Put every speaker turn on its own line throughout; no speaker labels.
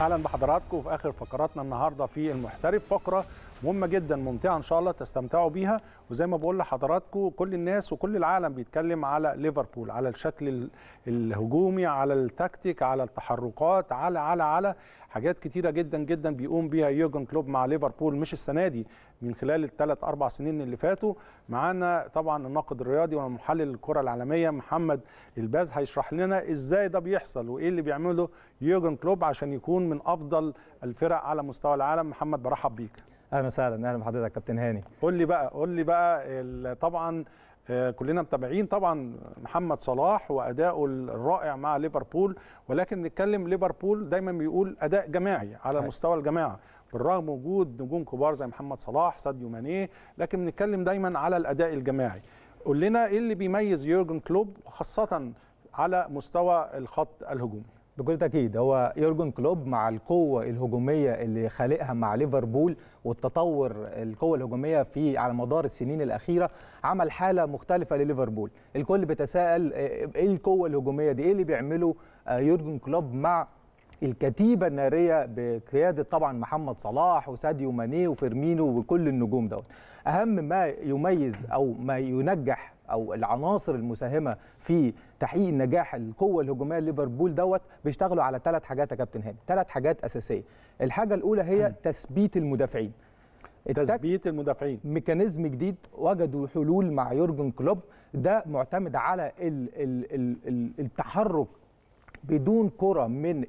اهلا بحضراتكم في اخر فقراتنا النهارده في المحترف فقره مهمه جدا ممتعه ان شاء الله تستمتعوا بيها وزي ما بقول لحضراتكم كل الناس وكل العالم بيتكلم على ليفربول على الشكل الهجومي على التكتيك على التحركات على على على حاجات كتيره جدا جدا بيقوم بيها يوجن كلوب مع ليفربول مش السنه دي من خلال الثلاث اربع سنين اللي فاتوا معانا طبعا الناقد الرياضي ومحلل الكره العالميه محمد الباز هيشرح لنا ازاي ده بيحصل وايه اللي بيعمله يوجن كلوب عشان يكون من افضل الفرق على مستوى العالم محمد برحب بيك اهلا وسهلا اهلا بحضرتك كابتن هاني قول لي بقى قول لي بقى طبعا آه، كلنا متابعين طبعا محمد صلاح وادائه الرائع مع ليفربول ولكن نتكلم ليفربول دايما بيقول اداء جماعي على مستوى الجماعه بالرغم وجود نجوم كبار زي محمد صلاح ساديو ماني لكن بنتكلم دايما على الاداء الجماعي قول لنا ايه اللي بيميز
يورجن كلوب خاصه على مستوى الخط الهجومي بكل تاكيد هو يورجن كلوب مع القوه الهجوميه اللي خالقها مع ليفربول والتطور القوه الهجوميه في على مدار السنين الاخيره عمل حاله مختلفه لليفربول الكل بيتساءل ايه, إيه القوه الهجوميه دي ايه اللي بيعمله آه، يورجن كلوب مع الكتيبه الناريه بقياده طبعا محمد صلاح وساديو ماني وفيرمينو وكل النجوم دوت اهم ما يميز او ما ينجح او العناصر المساهمه في تحقيق نجاح القوه الهجوميه ليفربول دوت بيشتغلوا على ثلاث حاجات يا كابتن هاني ثلاث حاجات اساسيه الحاجه الاولى هي تثبيت المدافعين تثبيت المدافعين ميكانيزم جديد وجدوا حلول مع يورجن كلوب ده معتمد على التحرك بدون كرة من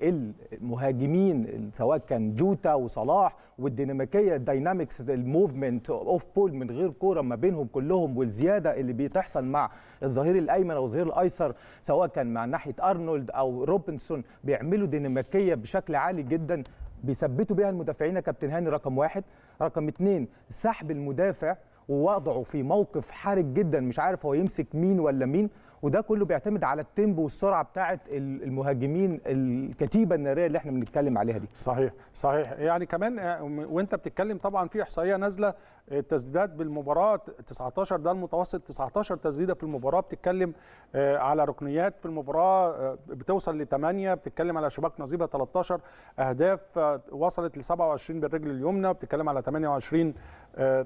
المهاجمين سواء كان جوتا وصلاح والديناميكية الديناميكس الموفمنت اوف بول من غير كرة ما بينهم كلهم والزيادة اللي بتحصل مع الظهير الأيمن أو الظهير الأيسر سواء كان مع ناحية أرنولد أو روبنسون بيعملوا ديناميكية بشكل عالي جدا بيثبتوا بيها المدافعين كابتن هاني رقم واحد رقم اثنين سحب المدافع ووضعه في موقف حرج جدا مش عارف هو يمسك مين ولا مين وده كله بيعتمد على التيمبو والسرعه بتاعه المهاجمين الكتيبه الناريه اللي احنا بنتكلم عليها دي صحيح صحيح يعني كمان آه، وانت بتتكلم طبعا في احصائيه
نازله التسديدات بالمباراه 19 ده المتوسط 19 تسديده في المباراه بتتكلم آه، على ركنيات في المباراه آه، بتوصل ل 8 بتتكلم على شباك نظيفه 13 اهداف آه، وصلت ل 27 بالرجل اليمنى بتتكلم على 28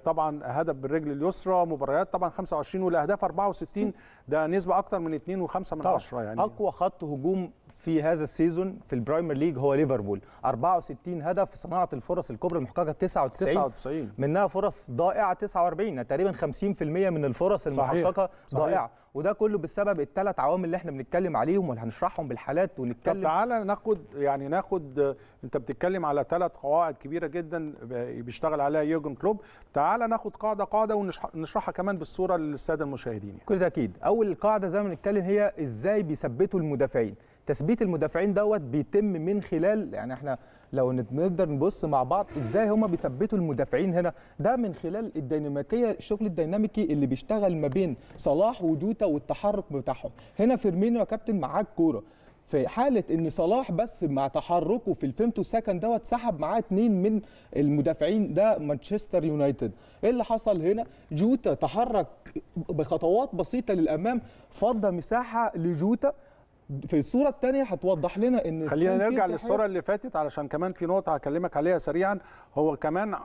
طبعا هدف بالرجل اليسرى مباريات طبعا 25 والاهداف 64 ده
نسبه اكتر من 2.5 من 10 يعني اقوى خط هجوم في هذا السيزون في البرايمر ليج هو ليفربول 64 هدف في صناعه الفرص الكبرى المحققه 99 99 منها فرص ضائعه 49 تقريبا 50% من الفرص المحققه صحيح. ضائعه صحيح. وده كله بسبب الثلاث عوامل اللي احنا بنتكلم عليهم واللي هنشرحهم بالحالات ونتكلم طب تعالى ناخد يعني
ناخد انت بتتكلم على ثلاث قواعد كبيره جدا بيشتغل عليها يوجن كلوب تعالى ناخد قاعده قاعده ونشرحها كمان بالصوره للساده المشاهدين
يعني. كل تاكيد اول قاعده زي ما بنتكلم هي ازاي بيثبتوا المدافعين تثبيت المدافعين دوت بيتم من خلال يعني احنا لو نقدر نبص مع بعض ازاي هما بيثبتوا المدافعين هنا ده من خلال الديناميكيه الشغل الديناميكي اللي بيشتغل ما بين صلاح وجوتا والتحرك بتاعهم هنا فيرمينو يا كابتن معاه الكوره في حاله ان صلاح بس مع تحركه في الفيمتو سكند دوت سحب معاه اثنين من المدافعين ده مانشستر يونايتد ايه اللي حصل هنا جوتا تحرك بخطوات بسيطه للامام فضى مساحه لجوتا في الصوره الثانيه هتوضح لنا ان خلينا نرجع للصوره
اللي فاتت علشان كمان في نقطه هكلمك عليها سريعا هو كمان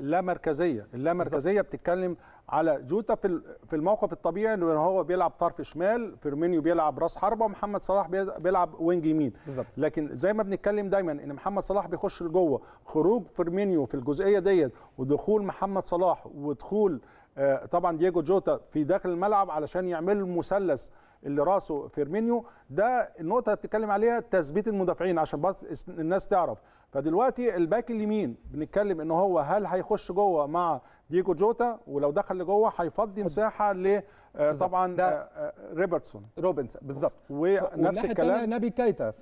لا مركزيه اللا مركزيه بتتكلم على جوتا في في الموقف الطبيعي ان هو بيلعب طرف شمال فيرمينيو بيلعب راس حربه ومحمد صلاح بيلعب وينج يمين بالزبط. لكن زي ما بنتكلم دايما ان محمد صلاح بيخش لجوه خروج فيرمينيو في الجزئيه ديت ودخول محمد صلاح ودخول آه، طبعا دييجو جوتا في داخل الملعب علشان يعملوا مثلث اللي راسه فيرمينيو ده النقطه بتتكلم عليها تثبيت المدافعين عشان بس الناس تعرف فدلوقتي الباك اليمين بنتكلم ان هو هل هيخش جوه مع ديجو جوتا ولو دخل لجوه هيفضي مساحه ل آه، طبعا آه، آه، ريبرتسون روبنس بالظبط ونفس الكلام
نبي كايتا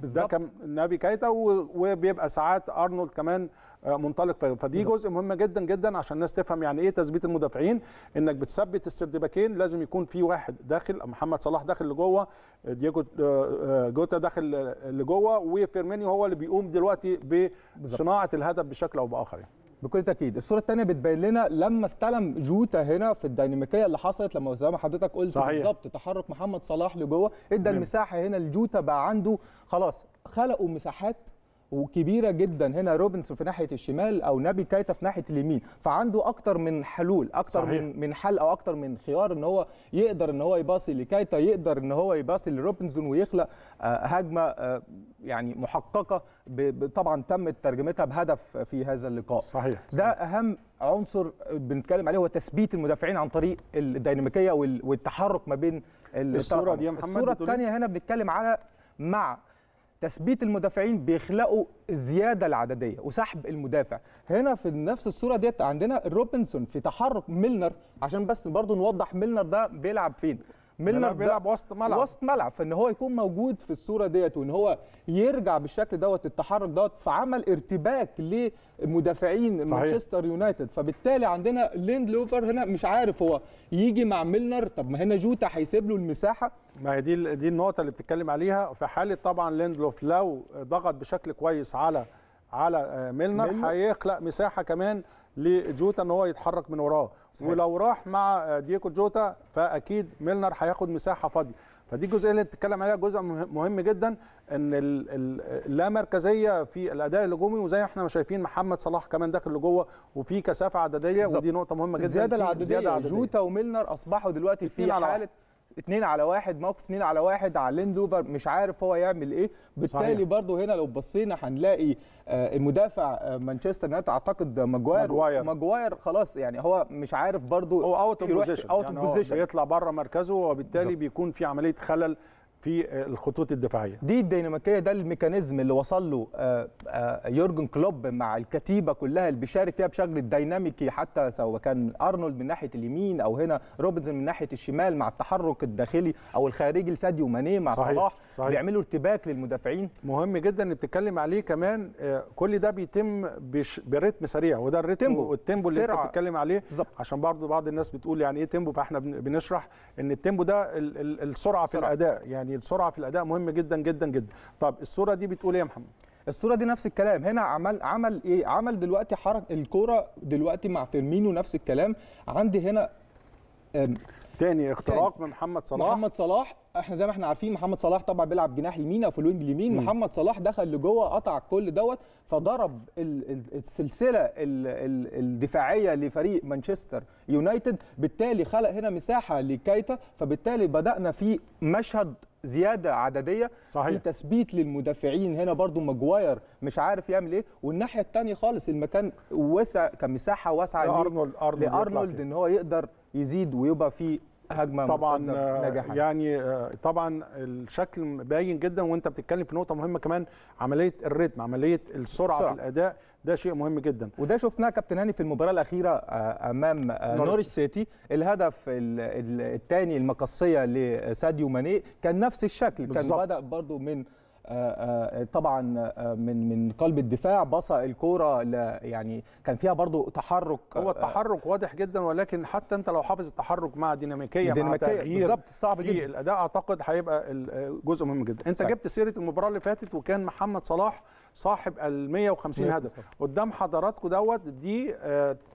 بالظبط ده
كان نبي كايتا وبيبقى ساعات ارنولد كمان آه، منطلق فدي جزء مهم جدا جدا عشان الناس تفهم يعني ايه تثبيت المدافعين انك بتثبت السردباكين لازم يكون في واحد داخل محمد صلاح داخل لجوه دييجو آه، آه، جوتا داخل لجوه وفيرمينيو هو اللي بيقوم دلوقتي بصناعه الهدف بشكل او باخر يعني.
بكل تاكيد الصوره الثانيه بتبين لنا لما استلم جوتا هنا في الديناميكيه اللي حصلت لما زي ما حضرتك قلت بالظبط تحرك محمد صلاح لجوه ادى المساحه هنا لجوتا بقى عنده خلاص خلقوا مساحات وكبيره جدا هنا روبنسون في ناحيه الشمال او نبي كايتا في ناحيه اليمين فعنده اكتر من حلول اكتر صحيح. من من حل او اكتر من خيار ان هو يقدر ان هو يباصي لكايتا يقدر ان هو يباصي لروبنسون ويخلق آه، هجمه آه، يعني محققه طبعا تمت ترجمتها بهدف في هذا اللقاء صحيح. صحيح. ده اهم عنصر بنتكلم عليه هو تثبيت المدافعين عن طريق الديناميكيه والتحرك ما بين الصوره دي يا محمد الصوره إيه؟ الثانيه هنا بنتكلم على مع تثبيت المدافعين بيخلقوا الزياده العدديه وسحب المدافع هنا في نفس الصوره ديت عندنا روبنسون في تحرك ميلنر عشان بس برضو نوضح ميلنر ده بيلعب فين ميلنر بيلعب وسط ملعب وسط ملعب فان هو يكون موجود في الصوره ديت وان هو يرجع بالشكل دوت التحرك دوت فعمل ارتباك لمدافعين مانشستر يونايتد فبالتالي عندنا ليند لوفر هنا مش عارف هو يجي مع ميلنر طب ما هنا جوتا هيسيب له المساحه ما هي دي دي النقطه اللي بتتكلم عليها في حاله طبعا ليند لوف لو ضغط
بشكل كويس على على آه، ميلنر هيخلق مساحه كمان لجوتا ان هو يتحرك من وراه صحيح. ولو راح مع دييكو جوتا فاكيد ميلنر هياخد مساحه فاضيه فدي الجزئيه اللي بتتكلم عليها جزء مهم جدا ان اللامركزيه في الاداء الهجومي وزي ما احنا شايفين محمد صلاح كمان داخل لجوه وفي كثافه عدديه بالزبط. ودي نقطه مهمه جدا الزياده العدديه زيادة جوتا
وميلنر اصبحوا دلوقتي في حاله 2 على واحد موقف 2 على واحد على ليندوفر مش عارف هو يعمل ايه بالتالي برضو هنا لو بصينا هنلاقي آه، المدافع آه، مانشستر يونايتد اعتقد ماجواير ماجواير ماجواير خلاص يعني هو مش عارف برضو هو اوت اوف بوزيشن اوت اوف بوزيشن بيطلع بره مركزه وبالتالي بالزبط. بيكون في عمليه خلل في آه، الخطوط الدفاعيه دي الديناميكيه ده الميكانيزم اللي وصل له آه، آه، يورجن كلوب مع الكتيبه كلها اللي بيشارك فيها بشكل ديناميكي حتى سواء كان ارنولد من ناحيه اليمين او هنا روبنزون من ناحيه الشمال مع التحرك الداخلي او الخارجي لساديو ماني مع صحيح. صلاح صحيح. بيعملوا ارتباك للمدافعين مهم جدا ان
بتتكلم عليه كمان كل ده بيتم بش... برتم سريع وده الريتم والتيمبو اللي انت بتتكلم عليه بالزبط. عشان برضو بعض الناس بتقول يعني ايه تيمبو فاحنا بنشرح ان التيمبو ده السرعه في الاداء يعني يعني السرعه في الاداء مهمه جدا جدا جدا طب الصوره دي بتقول ايه يا محمد
الصوره دي نفس الكلام هنا عمل عمل ايه عمل دلوقتي حركه الكوره دلوقتي مع فيرمينو نفس الكلام عندي هنا تاني اختراق من محمد صلاح محمد صلاح احنا زي ما احنا عارفين محمد صلاح طبعا بيلعب جناح يمين او في الوينج اليمين محمد صلاح دخل لجوه قطع كل دوت فضرب السلسله الدفاعيه لفريق مانشستر يونايتد بالتالي خلق هنا مساحه لكايتا فبالتالي بدانا في مشهد زياده عدديه صحيح. في تثبيت للمدافعين هنا برضو ماجواير مش عارف يعمل ايه والناحيه الثانيه خالص المكان وسع كمساحه واسعه لارنولد لارنولد ان هو يقدر يزيد ويبقى في هجمه طبعا آه، ناجحه
يعني آه، طبعا الشكل باين جدا وانت بتتكلم في نقطه مهمه كمان عمليه
الريتم عمليه السرعه في الاداء ده شيء مهم جدا وده شفناه كابتن هاني في المباراه الاخيره آه، امام نوريتش سيتي الهدف الثاني المقصيه لساديو ماني كان نفس الشكل بالزبط. كان بدا برضو من آه، آه، طبعا آه، من من قلب الدفاع بصى الكوره يعني كان فيها برضو تحرك هو التحرك
واضح جدا ولكن حتى انت لو حافظ
التحرك مع ديناميكيه, ديناميكيه مع تغيير بالظبط صعب جدا
الاداء اعتقد هيبقى جزء مهم جدا انت صحيح. جبت سيره المباراه اللي فاتت وكان محمد صلاح صاحب ال 150 هدف قدام حضراتكم دوت دي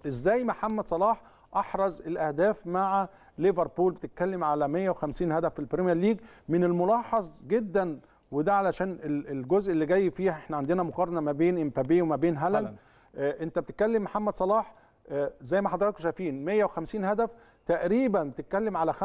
ازاي محمد صلاح احرز الاهداف مع ليفربول بتتكلم على 150 هدف في البريمير ليج من الملاحظ جدا وده علشان الجزء اللي جاي فيه احنا عندنا مقارنه ما بين امبابي وما بين هالاند آه انت بتتكلم محمد صلاح آه زي ما حضراتكم شايفين 150 هدف تقريبا تتكلم على 95%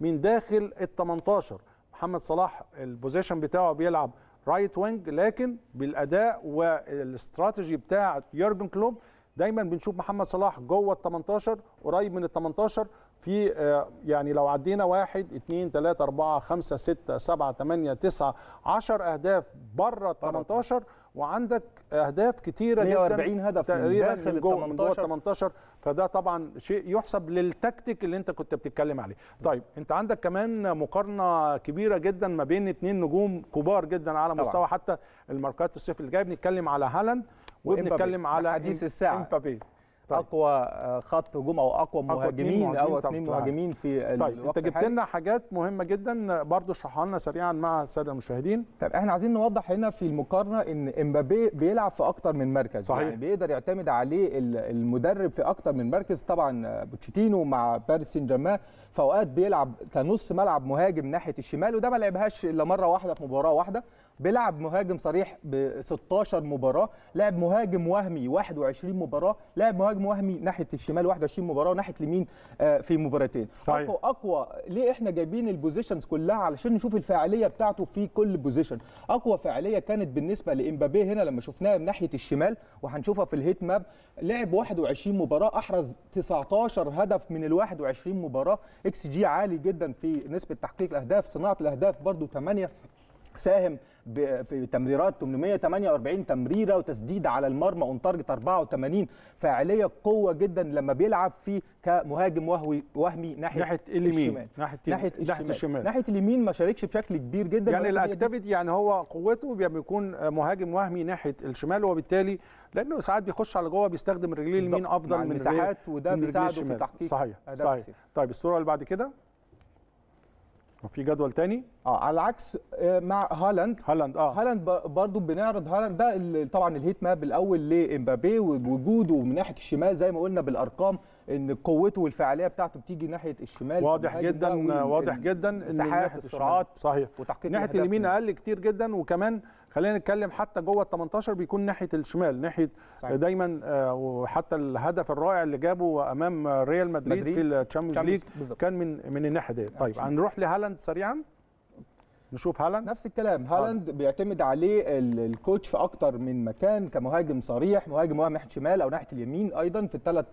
من داخل ال 18 محمد صلاح البوزيشن بتاعه بيلعب رايت وينج لكن بالاداء والاستراتيجي بتاع يورجن كلوب دايما بنشوف محمد صلاح جوه ال 18 قريب من ال 18 في آه، يعني لو عدينا واحد اثنين ثلاثة أربعة خمسة ستة سبعة ثمانية تسعة عشر أهداف بره 18 وعندك أهداف كتيرة 140 جدا هدف تقريبا داخل من جوه من جوه 18 فده طبعا شيء يحسب للتكتيك اللي أنت كنت بتتكلم عليه. طيب أنت عندك كمان مقارنة كبيرة جدا ما بين اثنين نجوم كبار جدا على مستوى طبعا. حتى الماركات الصيف اللي جاي بنتكلم على هالاند وبنتكلم على حديث الساعة امبابي
طيب. اقوى آه، خط هجوم او اقوى مهاجمين او اثنين مهاجمين في طيب الوقت انت جبت لنا حاجات مهمه جدا برضو اشرحها لنا سريعا مع الساده المشاهدين طب احنا عايزين نوضح هنا في المقارنه ان امبابي بيلعب في اكتر من مركز صحيح. يعني بيقدر يعتمد عليه المدرب في اكتر من مركز طبعا آه، بوتشيتينو مع باريس سان جيرمان فاوقات بيلعب كنص ملعب مهاجم ناحيه الشمال وده ما لعبهاش الا مره واحده في مباراه واحده بيلعب مهاجم صريح ب 16 مباراه لعب مهاجم وهمي 21 مباراه لعب مهاجم وهمي ناحيه الشمال 21 مباراه وناحيه اليمين آه، في مباراتين صحيح. اقوى اقوى ليه احنا جايبين البوزيشنز كلها علشان نشوف الفاعليه بتاعته في كل بوزيشن اقوى فاعليه كانت بالنسبه لامبابي هنا لما شفناها من ناحيه الشمال وهنشوفها في الهيت ماب لعب 21 مباراه احرز 19 هدف من ال 21 مباراه اكس جي عالي جدا في نسبه تحقيق الاهداف صناعه الاهداف برده 8 ساهم في تمريرات 848 تمريره وتسديد على المرمى اون تارجت 84 فاعليه قوه جدا لما بيلعب في كمهاجم وهوي وهمي ناحيه ناحيه اليمين ناحيه ناحيه الشمال. الشمال ناحيه اليمين ما شاركش بشكل كبير جدا يعني الاكتيفيتي يعني هو قوته بيكون
مهاجم وهمي ناحيه الشمال وبالتالي لانه ساعات بيخش على جوه بيستخدم رجليه اليمين افضل من المساحات وده بيساعده في تحقيق صحيح صحيح طيب الصوره اللي بعد كده
وفي جدول تاني اه على العكس آه، مع هالاند هالاند اه هالاند برضه بنعرض هالاند ده طبعا الهيت ماب الاول لامبابي ووجوده من ناحيه الشمال زي ما قلنا بالارقام ان قوته والفعاليه بتاعته بتيجي ناحيه الشمال واضح جدا واضح جدا ان ناحيه السرعات صحيح وتحقيق ناحيه اليمين اقل كتير جدا وكمان خلينا
نتكلم حتى جوه ال 18 بيكون ناحيه الشمال ناحيه صحيح. دايما آه، وحتى الهدف الرائع اللي جابه امام ريال مدريد, مدريد. في الشامبيونز ليج كان من من الناحيه دي طيب
هنروح لهالاند سريعا نشوف هالاند نفس الكلام هالاند بيعتمد عليه الكوتش في اكتر من مكان كمهاجم صريح مهاجم واقف ناحيه الشمال او ناحيه اليمين ايضا في الثلاث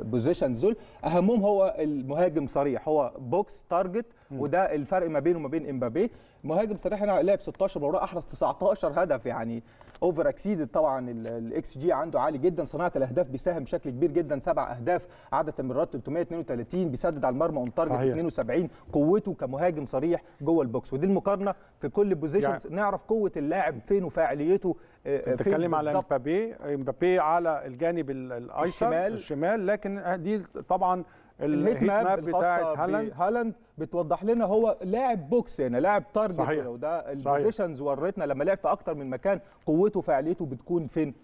بوزيشنز آه، دول اهمهم هو المهاجم صريح هو بوكس تارجت وده الفرق ما بينه وما بين امبابي مهاجم صريح هنا لعب 16 مباراه احرز 19 هدف يعني اوفر اكسيدد طبعا الاكس جي عنده عالي جدا صناعه الاهداف بيساهم بشكل كبير جدا سبع اهداف عدد تمريرات 332 بيسدد على المرمى اون تارجت 72 قوته كمهاجم صريح جوه البوكس ودي المقارنه في كل بوزيشنز يعني نعرف قوه اللاعب فين وفاعليته آه، بتتكلم على
امبابي امبابي على الجانب الايسر الشمال.
الشمال لكن دي طبعا الهيت ماب بتاعت هالاند هالاند بتوضح لنا هو لاعب بوكس يعني لاعب تارجت صحيح. وده البوزيشنز ورتنا لما لعب في اكتر من مكان قوته فعاليته بتكون فين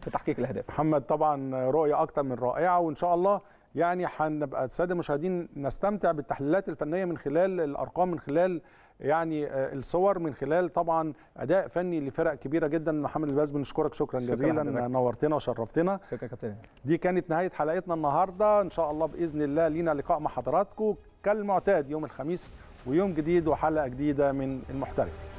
في تحقيق الاهداف محمد طبعا رؤيه اكتر
من رائعه وان شاء الله يعني هنبقى الساده المشاهدين نستمتع بالتحليلات الفنيه من خلال الارقام من خلال يعني آه، الصور من خلال طبعا اداء فني لفرق كبيره جدا محمد الباز بنشكرك شكرا جزيلا شكرا نورتنا وشرفتنا شكرا كابتن دي كانت نهايه حلقتنا النهارده ان شاء الله باذن الله لينا لقاء مع حضراتكم كالمعتاد يوم الخميس ويوم جديد وحلقه جديده من المحترف